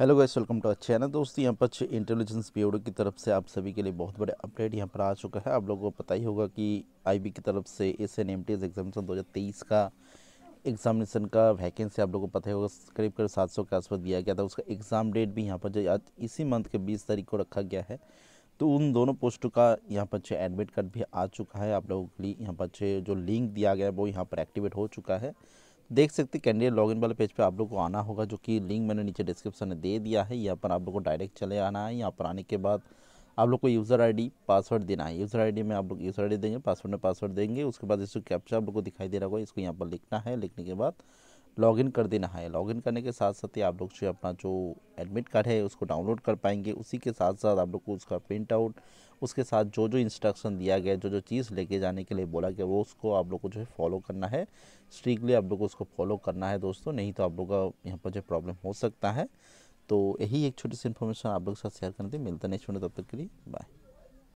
hello guys welcome to अच्छे है ना दोस्तों यहाँ पर अच्छे इंटेलिजेंस ब्यूरो की तरफ से आप सभी के लिए बहुत बड़े अपडेट यहाँ पर आ चुका है आप लोगों को पता ही होगा कि आईबी की तरफ से S N M T S examination दो का एग्जामिनेशन का वैकेंसी आप लोगों को पता ही होगा करीब करीब सात सौ के आसपास दिया गया था उसका एग्ज़ाम डेट भी यहाँ पर जो आज इसी मंथ के बीस तारीख को रखा गया है तो उन दोनों पोस्ट का यहाँ पर अच्छे एडमिट कार्ड भी आ चुका है आप लोगों के लिए यहाँ पर अच्छे जो लिंक दिया गया है वो यहाँ पर एक्टिवेट हो चुका है देख सकते कैंडिडेट लॉगिन वाले पेज पे आप लोग को आना होगा जो कि लिंक मैंने नीचे डिस्क्रिप्शन में दे दिया है यहाँ पर आप लोग को डायरेक्ट चले आना है यहाँ पर आने के बाद आप लोग को यूज़र आईडी पासवर्ड देना है यूज़र आईडी में आप लोग यूज़र आईडी देंगे पासवर्ड में पासवर्ड देंगे उसके बाद इसको कैप्चा आप लोग को दिखाई दे रहा होगा इसको यहाँ पर लिखना है लिखने के बाद लॉगिन कर देना है लॉगिन करने के साथ साथ ही आप लोग जो अपना जो एडमिट कार्ड है उसको डाउनलोड कर पाएंगे उसी के साथ साथ आप लोग को उसका प्रिंट आउट उसके साथ जो जो इंस्ट्रक्शन दिया गया जो जो चीज़ लेके जाने के लिए बोला गया वो उसको आप लोग को जो है फॉलो करना है स्ट्रिक्टली आप लोग को उसको फॉलो करना है दोस्तों नहीं तो आप लोग का यहाँ पर जो प्रॉब्लम हो सकता है तो यही एक छोटी सी इन्फॉर्मेशन आप लोग के साथ शेयर थी मिलता नहीं वीडियो तब तक के लिए बाय